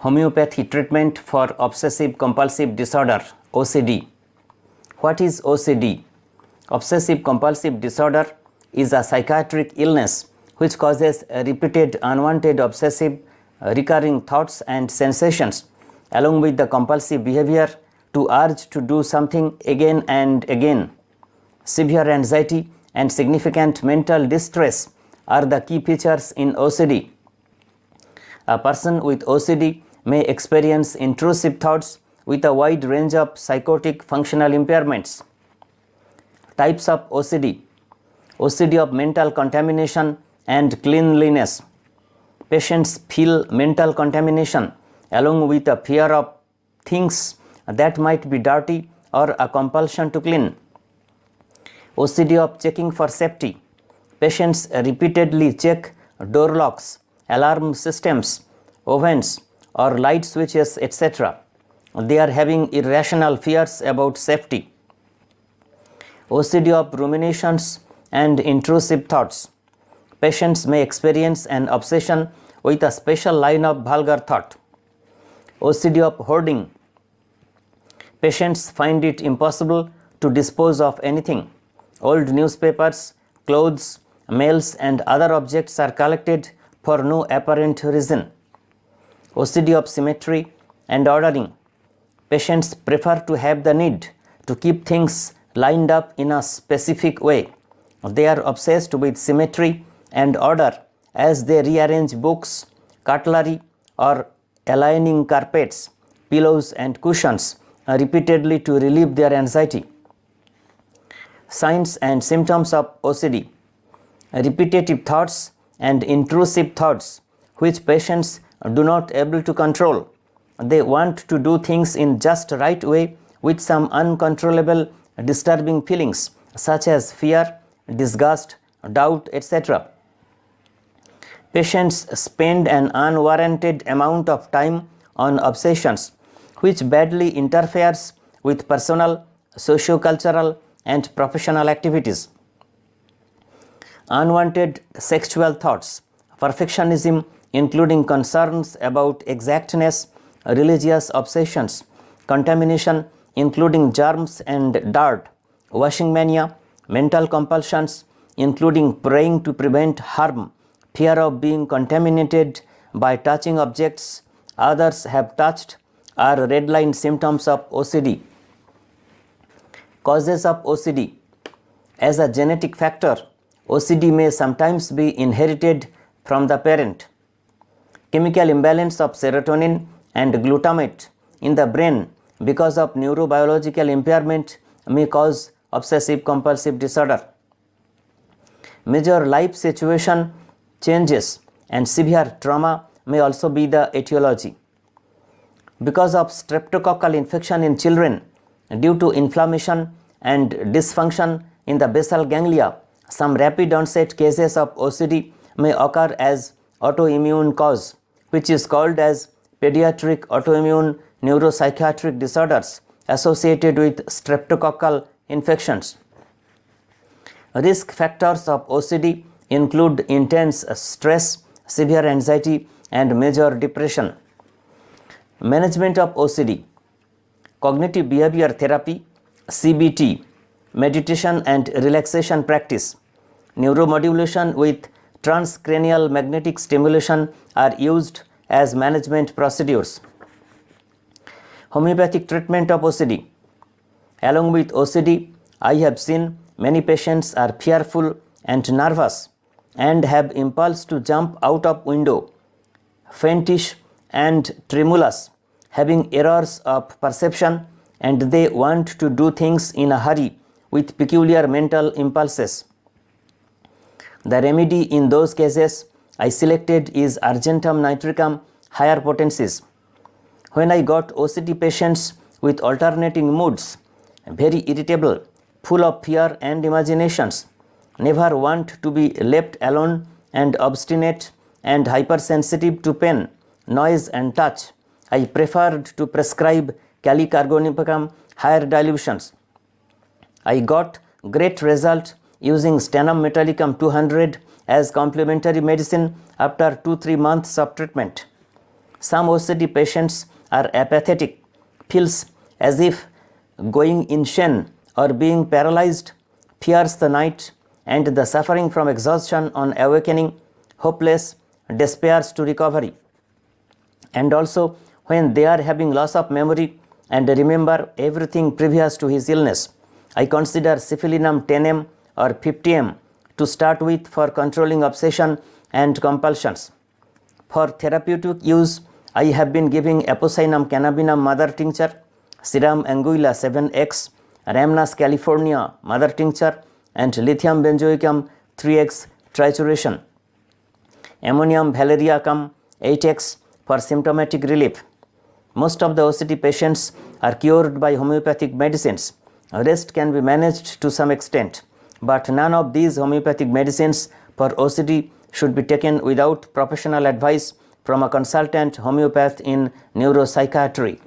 homeopathy treatment for obsessive compulsive disorder OCD. What is OCD? Obsessive compulsive disorder is a psychiatric illness which causes repeated unwanted obsessive uh, recurring thoughts and sensations along with the compulsive behavior to urge to do something again and again. Severe anxiety and significant mental distress are the key features in OCD. A person with OCD may experience intrusive thoughts with a wide range of psychotic functional impairments. Types of OCD OCD of mental contamination and cleanliness. Patients feel mental contamination along with a fear of things that might be dirty or a compulsion to clean. OCD of checking for safety. Patients repeatedly check door locks, alarm systems, ovens, or light switches etc. They are having irrational fears about safety, OCD of ruminations and intrusive thoughts. Patients may experience an obsession with a special line of vulgar thought. OCD of hoarding. Patients find it impossible to dispose of anything. Old newspapers, clothes, mails and other objects are collected for no apparent reason. OCD of symmetry and ordering. Patients prefer to have the need to keep things lined up in a specific way. They are obsessed with symmetry and order as they rearrange books, cutlery, or aligning carpets, pillows, and cushions repeatedly to relieve their anxiety. Signs and symptoms of OCD Repetitive thoughts and intrusive thoughts, which patients do not able to control. They want to do things in just right way with some uncontrollable disturbing feelings such as fear, disgust, doubt, etc. Patients spend an unwarranted amount of time on obsessions which badly interferes with personal, socio-cultural and professional activities. Unwanted sexual thoughts, perfectionism including concerns about exactness, religious obsessions, contamination, including germs and dirt, washing mania, mental compulsions, including praying to prevent harm, fear of being contaminated by touching objects others have touched, are red line symptoms of OCD. Causes of OCD As a genetic factor, OCD may sometimes be inherited from the parent chemical imbalance of serotonin and glutamate in the brain because of neurobiological impairment may cause obsessive compulsive disorder. Major life situation changes and severe trauma may also be the etiology. Because of streptococcal infection in children due to inflammation and dysfunction in the basal ganglia, some rapid onset cases of OCD may occur as autoimmune cause which is called as pediatric autoimmune neuropsychiatric disorders associated with streptococcal infections. Risk factors of OCD include intense stress, severe anxiety, and major depression. Management of OCD, cognitive behavior therapy, CBT, meditation and relaxation practice, neuromodulation with transcranial magnetic stimulation are used as management procedures. Homeopathic treatment of OCD Along with OCD, I have seen many patients are fearful and nervous and have impulse to jump out of window, faintish and tremulous, having errors of perception and they want to do things in a hurry with peculiar mental impulses. The remedy in those cases I selected is Argentum nitricum higher potencies. When I got OCD patients with alternating moods, very irritable, full of fear and imaginations, never want to be left alone and obstinate and hypersensitive to pain, noise and touch, I preferred to prescribe calicargonipacum higher dilutions. I got great result using stannum metallicum 200 as complementary medicine after 2-3 months of treatment. Some OCD patients are apathetic, feels as if going in shen or being paralyzed, fears the night and the suffering from exhaustion on awakening, hopeless, despairs to recovery. And also when they are having loss of memory and remember everything previous to his illness. I consider Syphilinum tenem or 50M to start with for controlling obsession and compulsions. For therapeutic use, I have been giving Apocynium cannabinum mother tincture, Serum anguilla 7x, Ramnas california mother tincture and lithium benzoicum 3x trituration. Ammonium valeriacum 8x for symptomatic relief. Most of the OCD patients are cured by homeopathic medicines. Rest can be managed to some extent but none of these homeopathic medicines for OCD should be taken without professional advice from a consultant homeopath in neuropsychiatry.